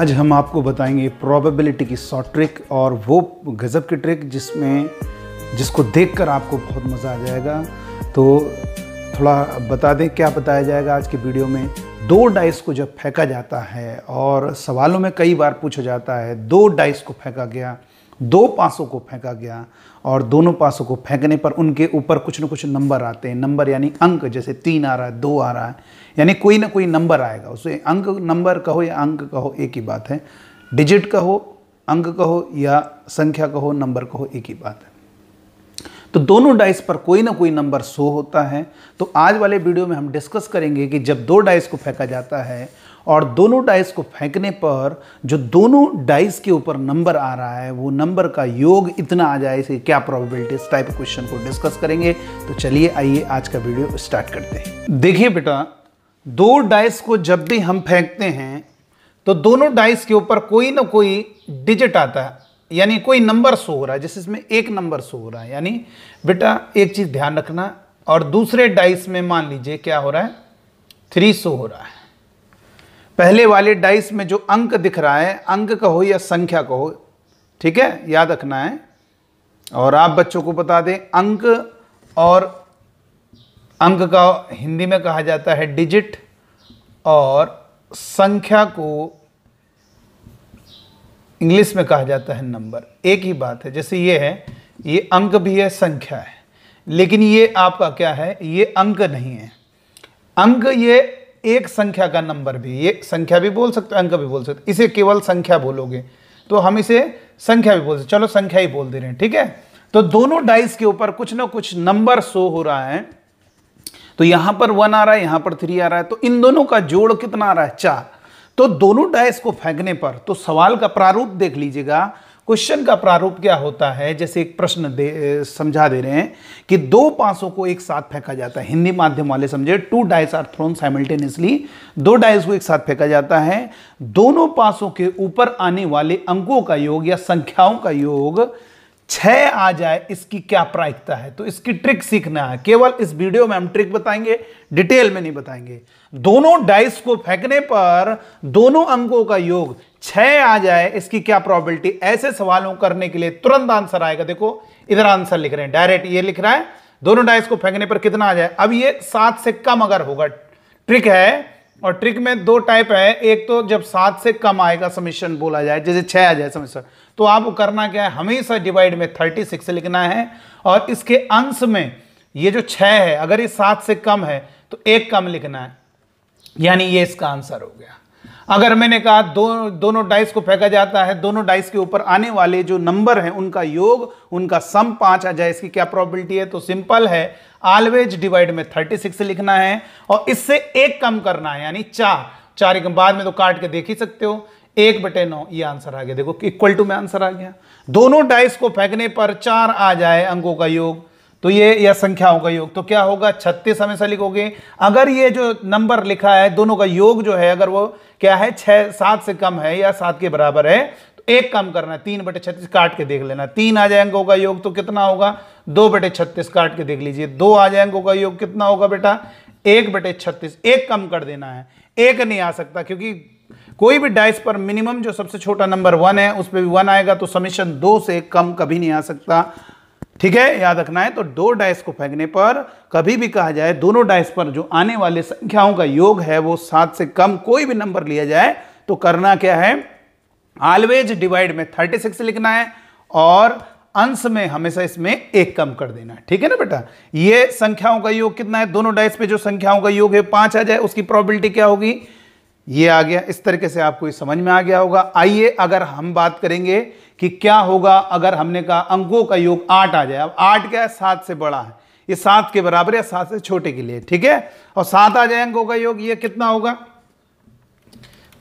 आज हम आपको बताएंगे प्रोबेबिलिटी की शॉर्ट ट्रिक और वो गज़ब की ट्रिक जिसमें जिसको देखकर आपको बहुत मज़ा आ जाएगा तो थोड़ा बता दें क्या बताया जाएगा आज के वीडियो में दो डाइस को जब फेंका जाता है और सवालों में कई बार पूछा जाता है दो डाइस को फेंका गया दो पासों को फेंका गया और दोनों पासों को फेंकने पर उनके ऊपर कुछ न कुछ नंबर आते हैं नंबर यानी अंक जैसे तीन आ रहा है दो आ रहा है यानी कोई ना कोई नंबर आएगा उसे अंक नंबर कहो या अंक कहो एक ही बात है डिजिट कहो अंक कहो या संख्या कहो नंबर कहो एक ही बात है तो दोनों डाइस पर कोई ना कोई नंबर सो होता है तो आज वाले वीडियो में हम डिस्कस करेंगे कि जब दो डाइस को फेंका जाता है और दोनों डाइस को फेंकने पर जो दोनों डाइस के ऊपर नंबर आ रहा है वो नंबर का योग इतना आ जाए इसकी क्या प्रोबेबिलिटी इस टाइप क्वेश्चन को डिस्कस करेंगे तो चलिए आइए आज का वीडियो स्टार्ट करते हैं देखिए बेटा दो डाइस को जब भी हम फेंकते हैं तो दोनों डाइस के ऊपर कोई ना कोई डिजिट आता है यानी कोई नंबर शो हो रहा है जैसे इसमें एक नंबर शो हो रहा है यानी बेटा एक चीज़ ध्यान रखना और दूसरे डाइस में मान लीजिए क्या हो रहा है थ्री शो हो रहा है पहले वाले डाइस में जो अंक दिख रहा है अंक कहो या संख्या कहो ठीक है याद रखना है और आप बच्चों को बता दें अंक और अंक का हिंदी में कहा जाता है डिजिट और संख्या को इंग्लिश में कहा जाता है नंबर एक ही बात है जैसे ये है ये अंक भी है संख्या है लेकिन ये आपका क्या है ये अंक नहीं है अंक ये एक संख्या का नंबर भी ये संख्या भी बोल सकते हो अंक भी बोल सकते इसे केवल संख्या बोलोगे तो हम इसे संख्या भी बोल सकते चलो संख्या ही बोल दे रहे हैं ठीक है तो दोनों डाइस के ऊपर कुछ ना कुछ नंबर शो हो रहा है तो यहां पर वन आ रहा है यहां पर थ्री आ रहा है तो इन दोनों का जोड़ कितना आ रहा है चार तो दोनों डाइस को फेंकने पर तो सवाल का प्रारूप देख लीजिएगा क्वेश्चन का प्रारूप क्या होता है जैसे एक प्रश्न दे समझा दे रहे हैं कि दो पासों को एक साथ फेंका जाता है हिंदी माध्यम वाले समझे two dice are thrown simultaneously दो डाइस को एक साथ फेंका जाता है दोनों पासों के ऊपर आने वाले अंकों का योग या संख्याओं का योग छः आ जाए इसकी क्या प्रायिकता है तो इसकी ट्रिक सीखना है केवल इस वीडियो में हम ट्रिक बताएंगे डिटेल में नहीं बताएंगे दोनों डाइस को फेंकने पर दोनों अंकों का योग छः आ जाए इसकी क्या प्रोबेबिलिटी ऐसे सवालों करने के लिए तुरंत आंसर आएगा देखो इधर आंसर लिख रहे हैं डायरेक्ट ये लिख रहा है दोनों डाइस को फेंकने पर कितना आ जाए अब ये सात से कम अगर होगा ट्रिक है और ट्रिक में दो टाइप है एक तो जब सात से कम आएगा समीशन बोला जाए जैसे छः आ जाए समीशन तो आपको करना क्या है हमेशा डिवाइड में थर्टी सिक्स लिखना है और इसके अंश में ये जो छः है अगर ये सात से कम है तो एक कम लिखना है यानी ये इसका आंसर हो गया अगर मैंने कहा दो दोनों डाइस को फेंका जाता है दोनों डाइस के ऊपर आने वाले जो नंबर हैं उनका योग उनका सम पाँच आ जाए इसकी क्या प्रॉबिलिटी है तो सिंपल है ऑलवेज डिवाइड में थर्टी सिक्स लिखना है और इससे एक कम करना है यानी चार चार एक बाद में तो काट के देख ही सकते हो एक बटे नौ ये आंसर आ गया देखो इक्वल टू में आंसर आ गया दोनों डाइस को फेंकने पर चार आ जाए अंकों का योग तो ये या संख्याओं का योग तो क्या होगा छत्तीस हमेशा लिखोगे अगर ये जो नंबर लिखा है दोनों का योग जो है अगर वो क्या है छह सात से कम है या सात के बराबर है तो एक कम करना है तीन बटे छत्तीस काट के देख लेना तीन आ जाए अंकों का योग तो कितना होगा दो बटे छत्तीस काट के देख लीजिए दो आ जाए अंकों का योग कितना होगा बेटा एक बटे छत्तीस एक कम कर देना है एक नहीं आ सकता क्योंकि कोई भी डाइस पर मिनिमम जो सबसे छोटा नंबर वन है उस पर भी वन आएगा तो समीशन दो से कम कभी नहीं आ सकता ठीक है याद रखना है तो दो डाइस को फेंकने पर कभी भी कहा जाए दोनों डाइस पर जो आने वाले संख्याओं का योग है वो सात से कम कोई भी नंबर लिया जाए तो करना क्या है ऑलवेज डिवाइड में थर्टी सिक्स लिखना है और अंश में हमेशा इसमें एक कम कर देना है ठीक है ना बेटा ये संख्याओं का योग कितना है दोनों डाइस पे जो संख्याओं का योग है पांच आ जाए उसकी प्रॉबिलिटी क्या होगी ये आ गया इस तरीके से आपको ये समझ में आ गया होगा आइए अगर हम बात करेंगे कि क्या होगा अगर हमने कहा अंकों का योग आठ आ जाए अब आठ क्या है सात से बड़ा है ये सात के बराबर या सात से छोटे के लिए ठीक है और सात आ जाए अंकों का योग ये कितना होगा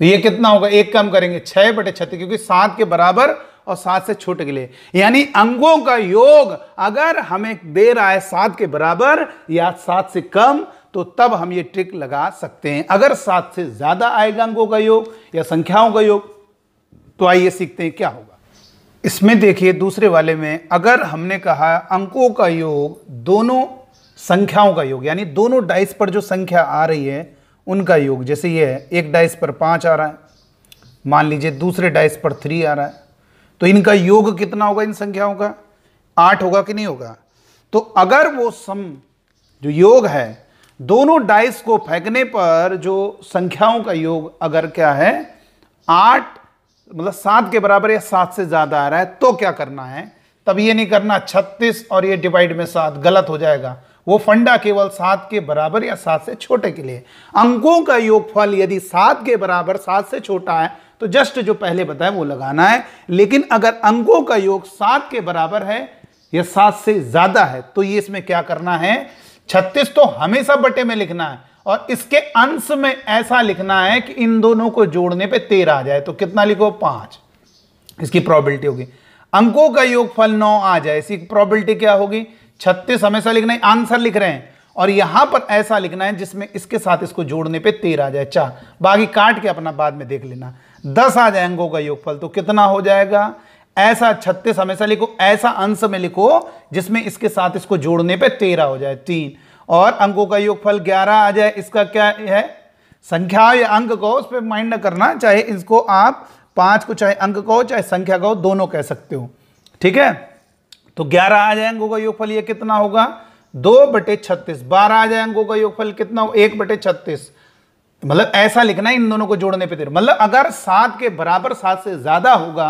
ये कितना होगा एक कम करेंगे छह बटे छत क्योंकि सात के बराबर और सात से छोटे के लिए यानी अंगों का योग अगर हमें दे रहा है सात के बराबर या सात से कम तो तब हम ये ट्रिक लगा सकते हैं अगर सात से ज्यादा आएगा अंगों का योग या संख्याओं का योग तो आइए सीखते हैं क्या होगा इसमें देखिए दूसरे वाले में अगर हमने कहा अंकों का योग दोनों संख्याओं का योग यानी दोनों डाइस पर जो संख्या आ रही है उनका योग जैसे ये है एक डाइस पर पाँच आ रहा है मान लीजिए दूसरे डाइस पर थ्री आ रहा है तो इनका योग कितना होगा इन संख्याओं का आठ होगा कि नहीं होगा तो अगर वो सम जो योग है दोनों डाइस को फेंकने पर जो संख्याओं का योग अगर क्या है आठ मतलब सात के बराबर या सात से ज़्यादा आ रहा है तो क्या करना है तब ये नहीं करना छत्तीस और ये डिवाइड में सात गलत हो जाएगा वो फंडा केवल सात के बराबर या सात से छोटे के लिए अंकों का योगफल यदि सात के बराबर सात से छोटा है तो जस्ट जो पहले बताया वो लगाना है लेकिन अगर अंकों का योग सात के बराबर है या सात से ज़्यादा है तो ये इसमें क्या करना है छत्तीस तो हमेशा बटे में लिखना है और इसके अंश में ऐसा लिखना है कि इन दोनों को जोड़ने पे तेरह आ जाए तो कितना लिखो पांच इसकी प्रॉबिलिटी होगी अंकों का योगफल नौ आ जाए इसकी प्रोबेबिलिटी क्या होगी छत्तीस हमेशा लिखना है आंसर लिख रहे हैं और यहां पर ऐसा लिखना है जिसमें इसके साथ इसको जोड़ने पे तेरह आ जाए चार बाकी काट के अपना बाद में देख लेना दस आ जाए अंकों का योगफल तो कितना हो जाएगा ऐसा छत्तीस हमेशा लिखो ऐसा अंश में लिखो जिसमें इसके साथ इसको जोड़ने पर तेरह हो जाए तीन और अंकों का योगफल 11 आ जाए इसका क्या है संख्या या अंक को उस पर माइंड न करना चाहे इसको आप पांच को चाहे अंक को चाहे संख्या को दोनों कह सकते हो ठीक है तो ग्यारह आ जाए अंकों का योगफल ये कितना होगा दो बटे छत्तीस बारह आ जाए अंकों का योगफल कितना हो एक बटे छत्तीस मतलब ऐसा लिखना इन दोनों को जोड़ने पर मतलब अगर सात के बराबर सात से ज्यादा होगा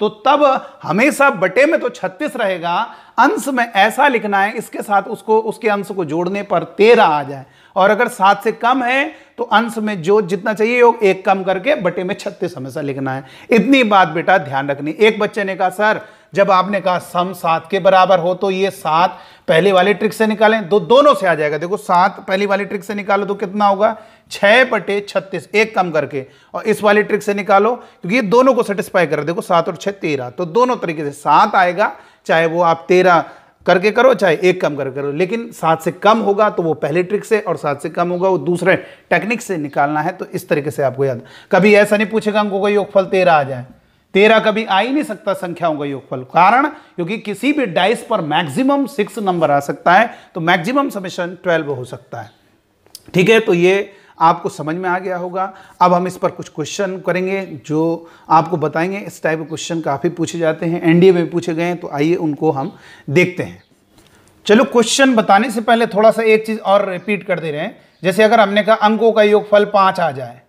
तो तब हमेशा बटे में तो 36 रहेगा अंश में ऐसा लिखना है इसके साथ उसको उसके अंश को जोड़ने पर 13 आ जाए और अगर सात से कम है तो अंश में जो जितना चाहिए योग एक कम करके बटे में छत्तीस हमेशा लिखना है इतनी बात बेटा ध्यान रखनी एक बच्चे ने कहा सर जब आपने कहा सम सात के बराबर हो तो ये सात पहले वाले ट्रिक से निकालें दो दोनों से आ जाएगा देखो सात पहली वाली ट्रिक से निकालो तो कितना होगा छः बटे छत्तीस एक कम करके और इस वाली ट्रिक से निकालो क्योंकि ये दोनों को सेटिस्फाई कर देखो सात और छः तेरह तो दोनों तरीके से सात आएगा चाहे वो आप तेरह करके करो चाहे एक कम करके करो लेकिन सात से कम होगा तो वो पहले ट्रिक से और सात से कम होगा वो दूसरे टेक्निक से निकालना है तो इस तरीके से आपको याद कभी ऐसा नहीं पूछेगा अंकों का योगफल तेरह आ जाए तेरह कभी आ ही नहीं सकता संख्याओं का योगफल कारण क्योंकि किसी भी डाइस पर मैक्सिमम सिक्स नंबर आ सकता है तो मैक्सिमम समेशन ट्वेल्व हो सकता है ठीक है तो ये आपको समझ में आ गया होगा अब हम इस पर कुछ क्वेश्चन करेंगे जो आपको बताएंगे इस टाइप के क्वेश्चन काफ़ी पूछे जाते हैं एनडीए में पूछे गए हैं तो आइए उनको हम देखते हैं चलो क्वेश्चन बताने से पहले थोड़ा सा एक चीज़ और रिपीट कर दे रहे हैं जैसे अगर हमने कहा अंकों का योग पाँच आ जाए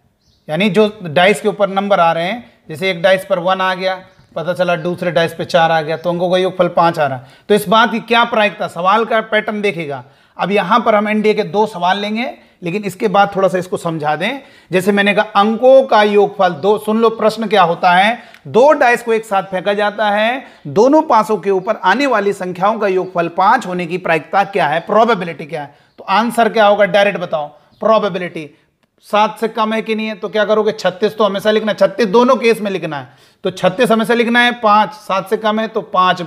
यानी जो डाइस के ऊपर नंबर आ रहे हैं जैसे एक डाइस पर वन आ गया पता चला दूसरे डाइस पे चार आ गया तो अंकों का योग फल पाँच आ रहा है तो इस बात की क्या प्रायिकता सवाल का पैटर्न देखेगा अब यहाँ पर हम एनडीए के दो सवाल लेंगे लेकिन इसके बाद थोड़ा सा इसको समझा दें जैसे मैंने कहा अंकों का योगफल दो सुन लो प्रश्न क्या होता है दो डाइस को एक साथ फेंका जाता है दोनों पासों के ऊपर आने वाली संख्याओं का योगफल पांच होने की प्रायिकता क्या है प्रोबेबिलिटी क्या है तो आंसर क्या होगा डायरेक्ट बताओ प्रोबेबिलिटी सात से कम है कि नहीं है तो क्या करोगे छत्तीस तो हमेशा लिखना है छत्तीस दोनों केस में लिखना है तो छत्तीस हमेशा लिखना है पांच सात से कम है तो पांच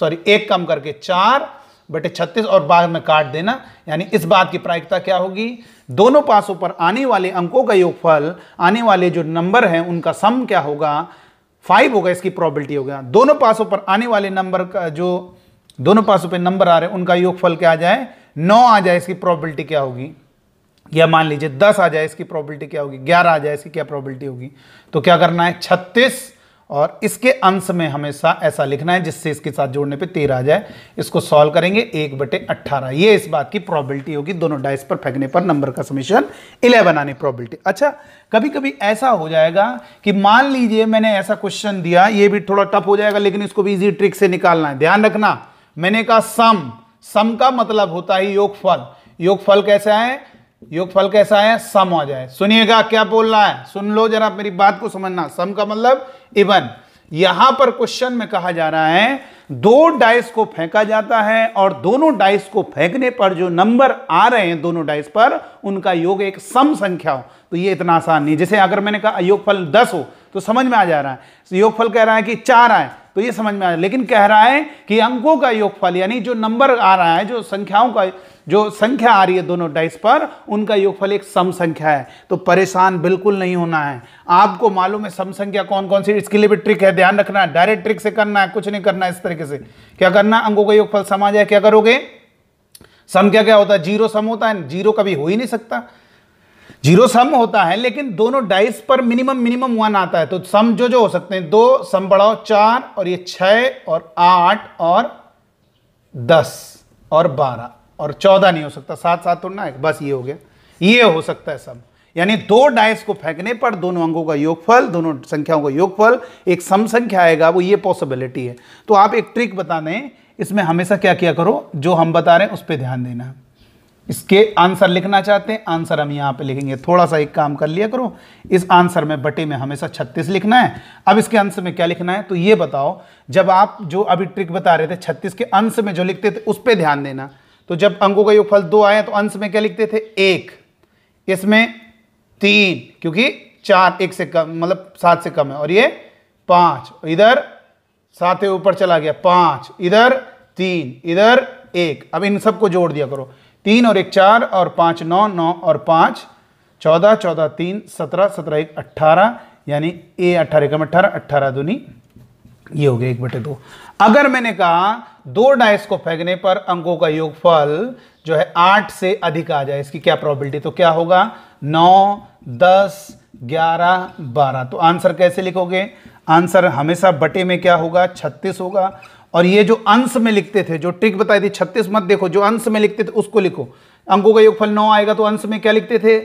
सॉरी एक कम करके चार बटे छत्तीस और बाद में काट देना यानी इस बात की प्रायिकता क्या होगी दोनों पासों पर आने वाले अंकों का योगफल आने वाले जो नंबर हैं उनका सम क्या होगा फाइव होगा इसकी प्रॉबिलिटी होगा दोनों पासों पर आने वाले नंबर का जो दोनों पासों पर नंबर आ रहे हैं उनका योगफल क्या आ जाए नौ आ जाए इसकी प्रॉबिलिटी क्या होगी या मान लीजिए दस आ जाए इसकी प्रॉबिलिटी क्या होगी ग्यारह आ जाए इसकी क्या प्रॉबिलिटी होगी तो क्या करना है छत्तीस और इसके अंश में हमेशा ऐसा लिखना है जिससे इसके साथ जोड़ने पे तेरह आ जाए इसको सॉल्व करेंगे एक बटे अट्ठारह ये इस बात की प्रॉबिलिटी होगी दोनों डाइस पर फेंकने पर नंबर का समीशन इलेवन आने प्रॉबिलिटी अच्छा कभी कभी ऐसा हो जाएगा कि मान लीजिए मैंने ऐसा क्वेश्चन दिया ये भी थोड़ा टफ हो जाएगा लेकिन इसको भी इजी ट्रिक से निकालना है ध्यान रखना मैंने कहा सम सम का मतलब होता है योगफल योगफल कैसा है योगफल कैसा आया सम आ जाए सुनिएगा क्या बोल रहा है सुन लो जरा मेरी बात को समझना सम का मतलब इवन यहां पर क्वेश्चन में कहा जा रहा है दो डाइस को फेंका जाता है और दोनों डाइस को फेंकने पर जो नंबर आ रहे हैं दोनों डाइस पर उनका योग एक सम संख्या हो तो ये इतना आसान नहीं जैसे अगर मैंने कहा योगफल दस हो तो समझ में आ जा रहा है तो योगफल कह रहा है कि चार आए तो ये समझ में आ रहा है लेकिन कह रहा है कि अंकों का योगफल यानी जो नंबर आ रहा है जो संख्याओं का जो संख्या आ रही है दोनों डाइस पर उनका योगफल एक सम संख्या है तो परेशान बिल्कुल नहीं होना है आपको मालूम है सम संख्या कौन कौन सी इसके लिए भी ट्रिक है ध्यान रखना डायरेक्ट ट्रिक से करना है कुछ नहीं करना है इस तरीके से क्या करना अंकों का योगफल सम आ जाए क्या करोगे सम क्या क्या होता है जीरो सम होता है जीरो कभी हो ही नहीं सकता जीरो सम होता है लेकिन दोनों डाइस पर मिनिमम मिनिमम वन आता है तो सम जो जो हो सकते हैं दो सम बढ़ाओ चार और ये छ और आठ और दस और बारह और चौदह नहीं हो सकता सात सात तो ना है बस ये हो गया ये हो सकता है सब यानी दो डाइस को फेंकने पर दोनों अंगों का योगफल दोनों संख्याओं का योगफल एक सम संख्या आएगा वो ये पॉसिबिलिटी है तो आप एक ट्रिक बता दें इसमें हमेशा क्या किया करो जो हम बता रहे हैं उस पर ध्यान देना इसके आंसर लिखना चाहते हैं आंसर हम यहाँ पे लिखेंगे थोड़ा सा एक काम कर लिया करो इस आंसर में बटे में हमेशा छत्तीस लिखना है अब इसके अंश में क्या लिखना है तो ये बताओ जब आप जो अभी ट्रिक बता रहे थे छत्तीस के अंश में जो लिखते थे उस पर ध्यान देना तो जब अंकों का योगफल दो आया तो अंश में क्या लिखते थे एक इसमें तीन क्योंकि चार एक से कम मतलब सात से कम है और ये पांच इधर सात ऊपर चला गया पांच इधर तीन इधर एक अब इन सबको जोड़ दिया करो तीन और एक चार और पांच नौ नौ और पांच चौदह चौदह तीन सत्रह सत्रह एक अट्ठारह यानी ए अट्ठारह कम अट्ठारह अट्ठारह दूनी ये हो गया एक बटे दो अगर मैंने कहा दो डाइस को फेंकने पर अंकों का योगफल जो है आठ से अधिक आ जाए इसकी क्या प्रॉबिलिटी तो क्या होगा नौ दस ग्यारह बारह तो आंसर कैसे लिखोगे आंसर हमेशा बटे में क्या होगा छत्तीस होगा और ये जो अंश में लिखते थे जो ट्रिक बताई थी छत्तीस मत देखो जो अंश में लिखते थे उसको लिखो अंकों का योगफल नौ आएगा तो अंश में क्या लिखते थे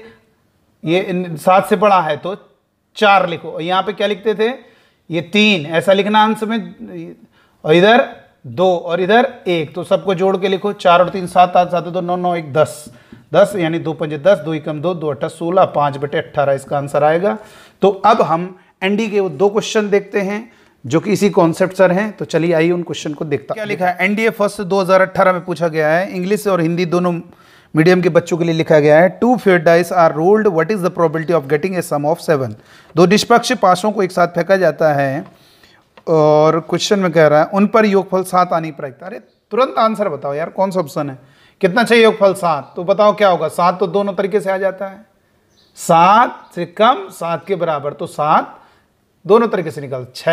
ये सात से बड़ा है तो चार लिखो और यहाँ पे क्या लिखते थे ये तीन ऐसा लिखना अंश में और इधर दो और इधर एक तो सबको जोड़ के लिखो चार और तीन सात आठ सात दो नौ नौ एक दस दस यानी दो पंजे दस दो एकम दो दो अट्ठा सोलह पांच बटे अट्ठारह इसका आंसर आएगा तो अब हम एनडी के वो दो क्वेश्चन देखते हैं जो कि इसी कॉन्सेप्ट सर हैं तो चलिए आइए उन क्वेश्चन को देखता क्या लिखा है एनडीए फर्स्ट दो में पूछा गया है इंग्लिश और हिंदी दोनों मीडियम के बच्चों के लिए लिखा गया है two fair dice are rolled what is the probability of getting a sum of seven दो निष्पक्ष पासों को एक साथ फेंका जाता है और क्वेश्चन में कह रहा है उन पर योगफल सात आनी प्रयुक्त अरे तुरंत आंसर बताओ यार कौन सा ऑप्शन है कितना चाहिए योगफल सात तो बताओ क्या होगा सात तो दोनों तरीके से आ जाता है सात से कम सात के बराबर तो सात दोनों तरीके से निकल छ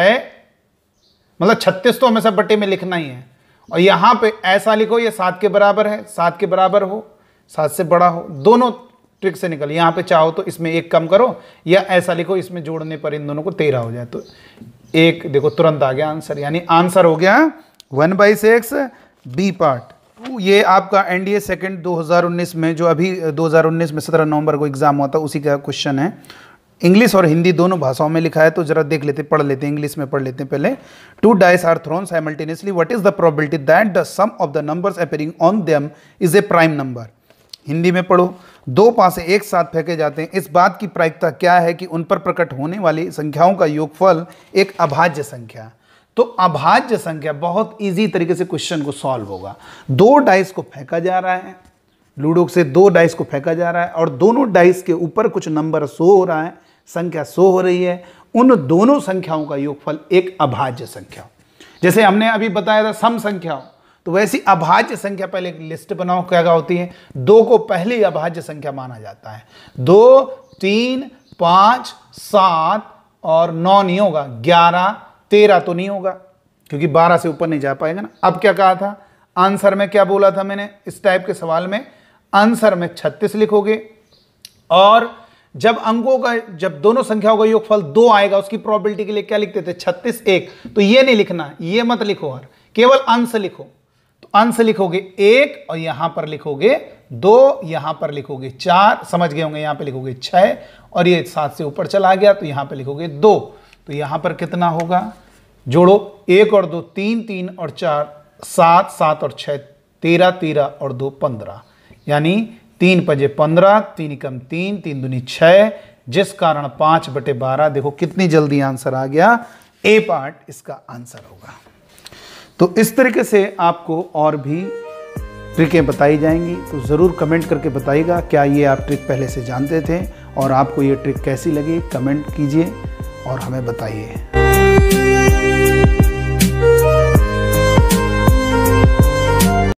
मतलब छत्तीस तो हमेशा बटे में लिखना ही है और यहां पे ऐसा लिखो ये सात के बराबर है सात के बराबर हो सात से बड़ा हो दोनों ट्रिक से निकल यहाँ पे चाहो तो इसमें एक कम करो या ऐसा लिखो इसमें जोड़ने पर इन दोनों को तेरह हो जाए तो एक देखो तुरंत आ गया आंसर यानी आंसर हो गया one by six b part तो ये आपका एनडीए सेकंड 2019 में जो अभी 2019 में 17 नवंबर को एग्ज़ाम हुआ था उसी का क्वेश्चन है इंग्लिश और हिंदी दोनों भाषाओं में लिखा है तो जरा देख लेते पढ़ लेते हैं इंग्लिश में पढ़ लेते हैं पहले two dice are thrown simultaneously what is the probability that the sum of the numbers appearing on them is a prime number Hindi में पढ़ो दो पासे एक साथ फेंके जाते हैं इस बात की प्रायिकता क्या है कि उन पर प्रकट होने वाली संख्याओं का योगफल एक अभाज्य संख्या तो अभाज्य संख्या बहुत इजी तरीके से क्वेश्चन को सॉल्व होगा दो डाइस को फेंका जा रहा है लूडो से दो डाइस को फेंका जा रहा है और दोनों डाइस के ऊपर कुछ नंबर सो हो रहा है संख्या सो हो रही है उन दोनों संख्याओं का योगफल एक अभाज्य संख्या जैसे हमने अभी बताया था सम संख्याओं तो वैसी अभाज्य संख्या पहले एक लिस्ट बनाओ क्या क्या होती है दो को पहली अभाज्य संख्या माना जाता है दो तीन पांच सात और नौ नहीं होगा ग्यारह तेरह तो नहीं होगा क्योंकि बारह से ऊपर नहीं जा पाएगा ना अब क्या कहा था आंसर में क्या बोला था मैंने इस टाइप के सवाल में आंसर में छत्तीस लिखोगे और जब अंकों का जब दोनों संख्याओं का योगफल दो आएगा उसकी प्रोबेबिलिटी के लिए क्या लिखते थे छत्तीस एक तो ये नहीं लिखना ये मत लिखो और केवल अंश लिखो तो अंश लिखोगे एक और यहां पर लिखोगे दो यहां पर लिखोगे चार समझ गए होंगे यहां पे लिखोगे छह और ये सात से ऊपर चला गया तो यहां पे लिखोगे दो तो यहां पर कितना होगा जोड़ो एक और दो तीन तीन और चार सात सात और छह तेरह तेरह और दो पंद्रह यानी तीन पंजे पंद्रह तीन कम तीन तीन दुनी छः जिस कारण पांच बटे बारह देखो कितनी जल्दी आंसर आ गया ए पार्ट इसका आंसर होगा तो इस तरीके से आपको और भी ट्रिकें बताई जाएंगी तो ज़रूर कमेंट करके बताइएगा क्या ये आप ट्रिक पहले से जानते थे और आपको ये ट्रिक कैसी लगी कमेंट कीजिए और हमें बताइए